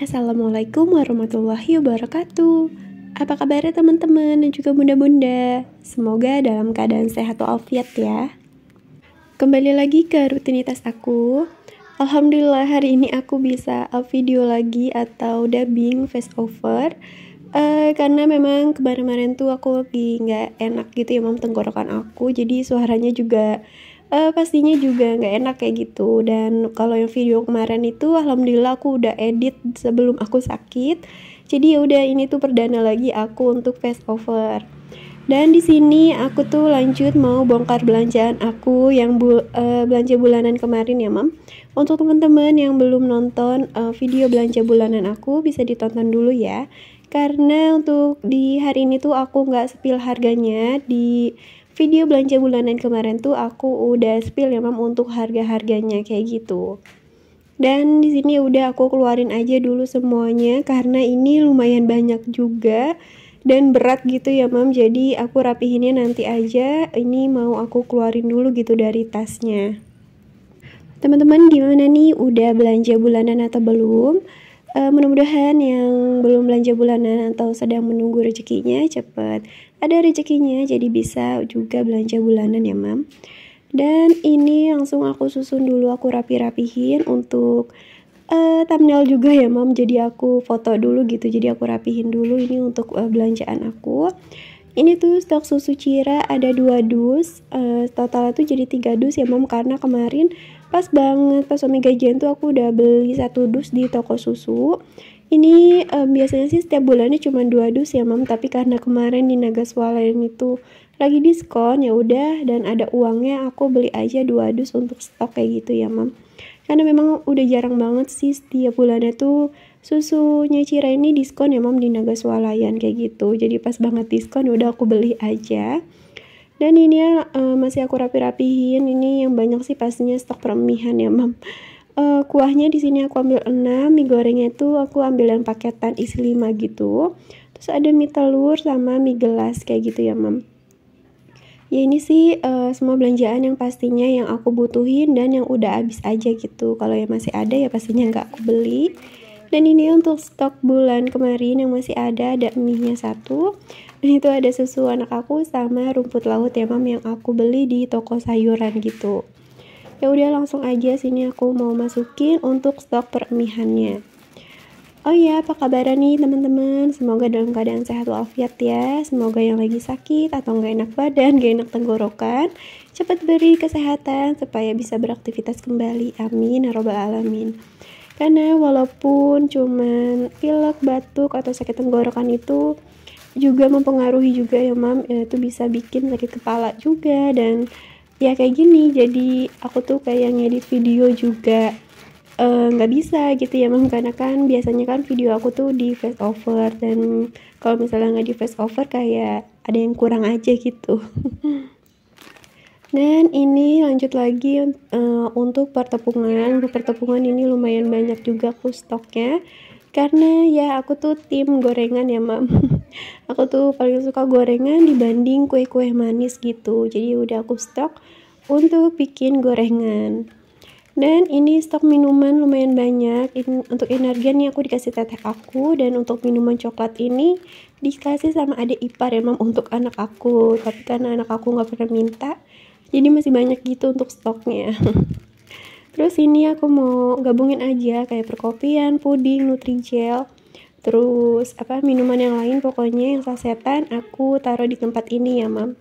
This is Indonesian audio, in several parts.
Assalamualaikum warahmatullahi wabarakatuh Apa kabar teman-teman dan juga bunda-bunda? Semoga dalam keadaan sehat walafiat ya Kembali lagi ke rutinitas aku Alhamdulillah hari ini aku bisa video lagi atau dubbing face over uh, eh, Karena memang kemarin-kemarin tuh aku lagi gak enak gitu ya mam tenggorokan aku Jadi suaranya juga uh, pastinya juga nggak enak kayak gitu dan kalau yang video kemarin itu alhamdulillah aku udah edit sebelum aku sakit jadi ya udah ini tuh perdana lagi aku untuk face over dan di sini aku tuh lanjut mau bongkar belanjaan aku yang bu uh, belanja bulanan kemarin ya, Mam. Untuk teman-teman yang belum nonton uh, video belanja bulanan aku bisa ditonton dulu ya. Karena untuk di hari ini tuh aku nggak sepil harganya di video belanja bulanan kemarin tuh aku udah spill ya mam untuk harga-harganya kayak gitu. Dan di sini udah aku keluarin aja dulu semuanya karena ini lumayan banyak juga dan berat gitu ya mam. Jadi aku rapihinnya nanti aja. Ini mau aku keluarin dulu gitu dari tasnya. Teman-teman gimana nih udah belanja bulanan atau belum? Uh, mudah-mudahan yang belum belanja bulanan atau sedang menunggu rezekinya cepat ada rezekinya jadi bisa juga belanja bulanan ya mam dan ini langsung aku susun dulu aku rapi-rapihin untuk uh, thumbnail juga ya mam jadi aku foto dulu gitu jadi aku rapihin dulu ini untuk uh, belanjaan aku ini tuh stok susu cira ada dua dus uh, eh, total itu jadi tiga dus ya mam karena kemarin pas banget pas omega gajian tuh aku udah beli satu dus di toko susu ini um, biasanya sih setiap bulannya cuma dua dus ya mam tapi karena kemarin di Nagaswalayan itu lagi diskon ya udah dan ada uangnya aku beli aja dua dus untuk stok kayak gitu ya mam karena memang udah jarang banget sih setiap bulannya tuh susunya Cira ini diskon ya mam di swalayan kayak gitu jadi pas banget diskon ya udah aku beli aja dan ini ya uh, masih aku rapi-rapihin ini yang banyak sih pastinya stok peremihan ya mam uh, kuahnya di sini aku ambil 6 mie gorengnya itu aku ambil yang paketan isi 5 gitu terus ada mie telur sama mie gelas kayak gitu ya mam ya ini sih uh, semua belanjaan yang pastinya yang aku butuhin dan yang udah habis aja gitu kalau yang masih ada ya pastinya nggak aku beli dan ini untuk stok bulan kemarin yang masih ada ada mie-nya satu dan itu ada susu anak aku sama rumput laut ya mam yang aku beli di toko sayuran gitu ya udah langsung aja sini aku mau masukin untuk stok peremihannya Oh ya apa kabar nih teman-teman? Semoga dalam keadaan sehat walafiat ya. Semoga yang lagi sakit atau nggak enak badan, nggak enak tenggorokan, cepat beri kesehatan supaya bisa beraktivitas kembali. Amin, ya robbal alamin. Karena walaupun cuman pilek, batuk atau sakit tenggorokan itu juga mempengaruhi juga ya mam, ya, itu bisa bikin sakit kepala juga dan ya kayak gini jadi aku tuh kayak ngedit video juga eh, nggak uh, bisa gitu ya mam karena kan biasanya kan video aku tuh di face over dan kalau misalnya nggak di face over kayak ada yang kurang aja gitu dan ini lanjut lagi uh, untuk pertepungan pertepungan ini lumayan banyak juga aku stoknya karena ya aku tuh tim gorengan ya mam aku tuh paling suka gorengan dibanding kue-kue manis gitu jadi udah aku stok untuk bikin gorengan dan ini stok minuman lumayan banyak In, untuk energian ini aku dikasih teteh aku dan untuk minuman coklat ini dikasih sama adik ipar ya untuk anak aku tapi karena anak aku gak pernah minta jadi masih banyak gitu untuk stoknya terus ini aku mau gabungin aja kayak perkopian, puding, nutrijel terus apa minuman yang lain pokoknya yang sasetan aku taruh di tempat ini ya mam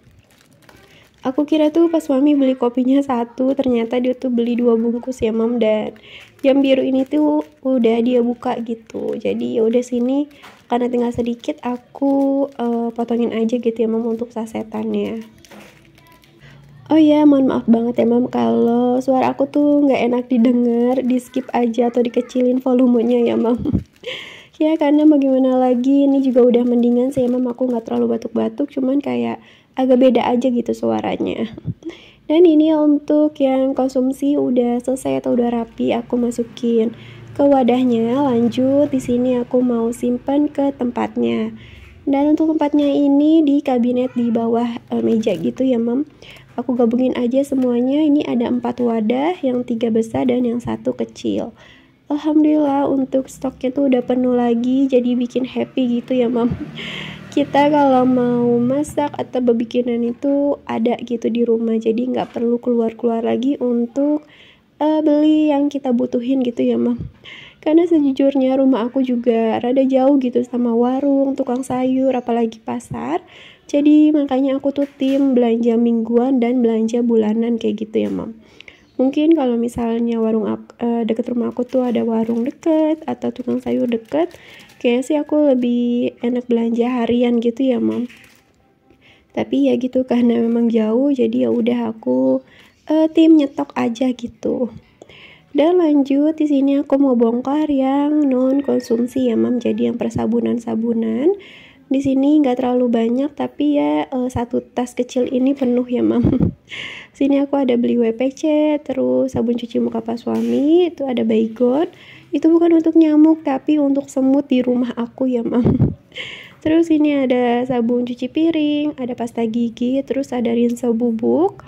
aku kira tuh pas mami beli kopinya satu ternyata dia tuh beli dua bungkus ya mam dan jam biru ini tuh udah dia buka gitu jadi ya udah sini karena tinggal sedikit aku uh, potongin aja gitu ya mam untuk sasetannya Oh iya, mohon maaf banget ya mam kalau suara aku tuh nggak enak didengar, di skip aja atau dikecilin volumenya ya mam. ya karena bagaimana lagi ini juga udah mendingan saya mama aku nggak terlalu batuk-batuk cuman kayak agak beda aja gitu suaranya dan ini untuk yang konsumsi udah selesai atau udah rapi aku masukin ke wadahnya lanjut di sini aku mau simpan ke tempatnya dan untuk tempatnya ini di kabinet di bawah e, meja gitu ya mam aku gabungin aja semuanya ini ada empat wadah yang tiga besar dan yang satu kecil alhamdulillah untuk stoknya tuh udah penuh lagi jadi bikin happy gitu ya mam kita kalau mau masak atau bebikinan itu ada gitu di rumah jadi nggak perlu keluar-keluar lagi untuk uh, beli yang kita butuhin gitu ya mam karena sejujurnya rumah aku juga rada jauh gitu sama warung, tukang sayur, apalagi pasar. Jadi makanya aku tuh tim belanja mingguan dan belanja bulanan kayak gitu ya, Mam mungkin kalau misalnya warung uh, deket rumah aku tuh ada warung deket atau tukang sayur deket kayaknya sih aku lebih enak belanja harian gitu ya mam tapi ya gitu karena memang jauh jadi ya udah aku uh, tim nyetok aja gitu dan lanjut di sini aku mau bongkar yang non konsumsi ya mam jadi yang persabunan sabunan di sini nggak terlalu banyak tapi ya eh, satu tas kecil ini penuh ya mam sini aku ada beli WPC terus sabun cuci muka pas suami itu ada baygon itu bukan untuk nyamuk tapi untuk semut di rumah aku ya mam terus ini ada sabun cuci piring ada pasta gigi terus ada rinso bubuk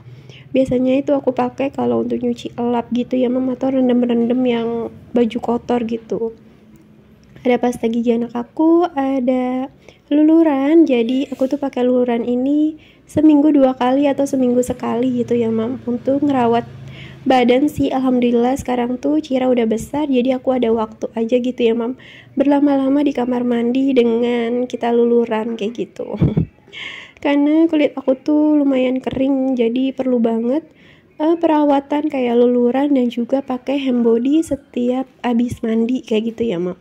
biasanya itu aku pakai kalau untuk nyuci elap gitu ya mam atau rendam-rendam yang baju kotor gitu ada pasta gigi anak aku ada luluran jadi aku tuh pakai luluran ini seminggu dua kali atau seminggu sekali gitu ya mam untuk ngerawat badan sih alhamdulillah sekarang tuh Cira udah besar jadi aku ada waktu aja gitu ya mam berlama-lama di kamar mandi dengan kita luluran kayak gitu karena kulit aku tuh lumayan kering jadi perlu banget uh, perawatan kayak luluran dan juga pakai hand body setiap abis mandi kayak gitu ya mam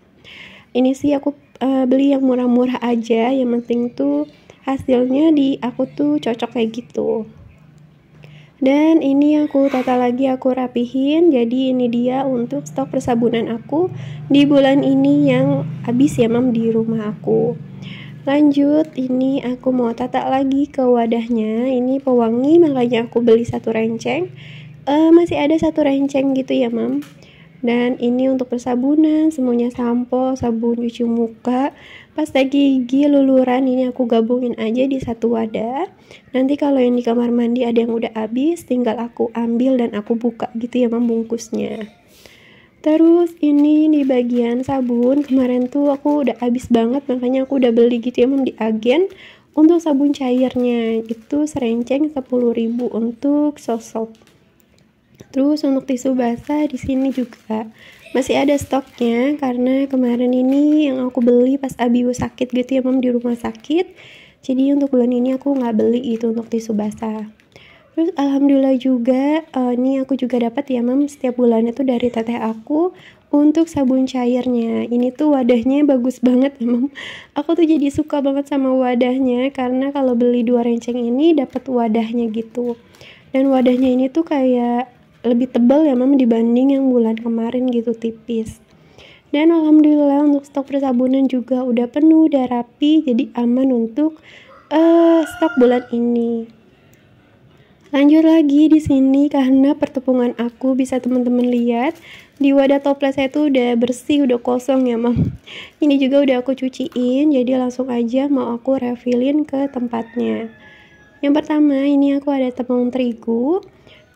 ini sih aku uh, beli yang murah-murah aja yang penting tuh hasilnya di aku tuh cocok kayak gitu dan ini aku tata lagi aku rapihin jadi ini dia untuk stok persabunan aku di bulan ini yang habis ya mam di rumah aku lanjut ini aku mau tata lagi ke wadahnya ini pewangi makanya aku beli satu renceng uh, masih ada satu renceng gitu ya mam dan ini untuk persabunan semuanya sampo sabun cuci muka pasta gigi luluran ini aku gabungin aja di satu wadah nanti kalau yang di kamar mandi ada yang udah habis tinggal aku ambil dan aku buka gitu ya membungkusnya Terus ini di bagian sabun kemarin tuh aku udah habis banget makanya aku udah beli gitu ya mem di agen untuk sabun cairnya itu serenceng 10.000 untuk sosok Terus untuk tisu basah di sini juga masih ada stoknya karena kemarin ini yang aku beli pas Abi sakit gitu ya mam di rumah sakit. Jadi untuk bulan ini aku nggak beli itu untuk tisu basah. Terus alhamdulillah juga uh, ini aku juga dapat ya mam setiap bulannya tuh dari teteh aku untuk sabun cairnya. Ini tuh wadahnya bagus banget, ya Mam. Aku tuh jadi suka banget sama wadahnya karena kalau beli dua renceng ini dapat wadahnya gitu. Dan wadahnya ini tuh kayak lebih tebal ya mam dibanding yang bulan kemarin gitu tipis dan alhamdulillah untuk stok persabunan juga udah penuh udah rapi jadi aman untuk uh, stok bulan ini lanjut lagi di sini karena pertepungan aku bisa teman-teman lihat di wadah toples saya itu udah bersih udah kosong ya mam ini juga udah aku cuciin jadi langsung aja mau aku refillin ke tempatnya yang pertama ini aku ada tepung terigu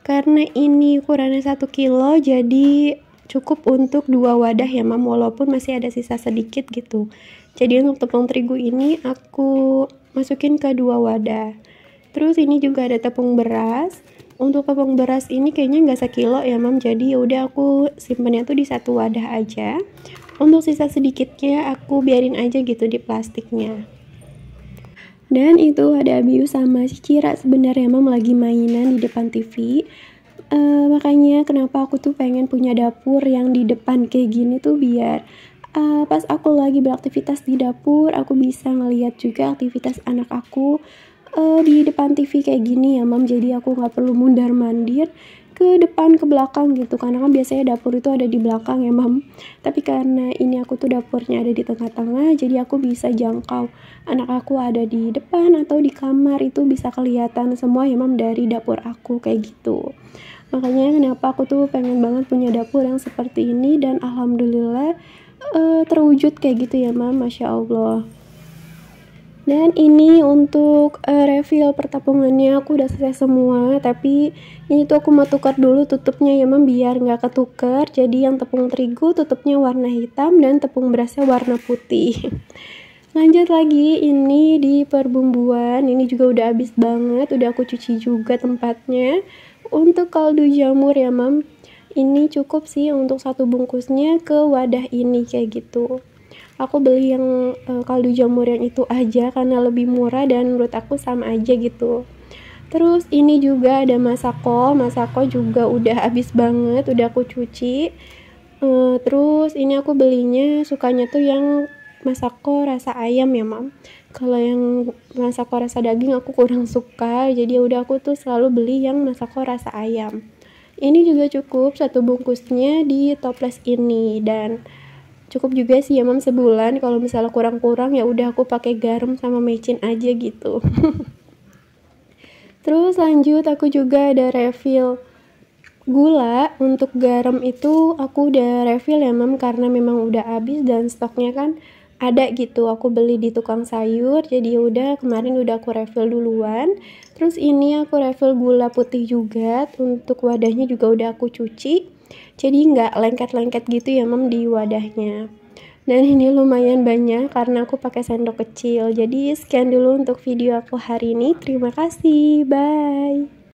karena ini ukurannya 1 kilo jadi cukup untuk dua wadah ya mam walaupun masih ada sisa sedikit gitu jadi untuk tepung terigu ini aku masukin ke dua wadah terus ini juga ada tepung beras untuk tepung beras ini kayaknya nggak sekilo ya mam jadi yaudah aku simpennya tuh di satu wadah aja untuk sisa sedikitnya aku biarin aja gitu di plastiknya dan itu ada Abiu sama si Cira sebenarnya emang lagi mainan di depan TV. Uh, eh, makanya kenapa aku tuh pengen punya dapur yang di depan kayak gini tuh biar uh, pas aku lagi beraktivitas di dapur aku bisa ngeliat juga aktivitas anak aku uh, di depan TV kayak gini ya mam jadi aku nggak perlu mundar mandir ke depan ke belakang gitu karena kan biasanya dapur itu ada di belakang ya mam tapi karena ini aku tuh dapurnya ada di tengah-tengah jadi aku bisa jangkau anak aku ada di depan atau di kamar itu bisa kelihatan semua ya mam dari dapur aku kayak gitu makanya kenapa aku tuh pengen banget punya dapur yang seperti ini dan alhamdulillah uh, terwujud kayak gitu ya mam masya allah dan ini untuk uh, eh, refill pertapungannya aku udah selesai semua, tapi ini tuh aku mau tukar dulu tutupnya ya mam biar nggak ketukar. Jadi yang tepung terigu tutupnya warna hitam dan tepung berasnya warna putih. Lanjut lagi, ini di perbumbuan, ini juga udah habis banget, udah aku cuci juga tempatnya. Untuk kaldu jamur ya mam, ini cukup sih untuk satu bungkusnya ke wadah ini kayak gitu aku beli yang uh, kaldu jamur yang itu aja karena lebih murah dan menurut aku sama aja gitu terus ini juga ada masako masako juga udah habis banget udah aku cuci uh, terus ini aku belinya sukanya tuh yang masako rasa ayam ya mam kalau yang masako rasa daging aku kurang suka jadi udah aku tuh selalu beli yang masako rasa ayam ini juga cukup satu bungkusnya di toples ini dan cukup juga sih ya mam sebulan kalau misalnya kurang-kurang ya udah aku pakai garam sama mecin aja gitu terus lanjut aku juga ada refill gula untuk garam itu aku udah refill ya mam karena memang udah habis dan stoknya kan ada gitu aku beli di tukang sayur jadi ya udah kemarin udah aku refill duluan terus ini aku refill gula putih juga untuk wadahnya juga udah aku cuci jadi nggak lengket-lengket gitu ya mam di wadahnya dan ini lumayan banyak karena aku pakai sendok kecil jadi sekian dulu untuk video aku hari ini terima kasih bye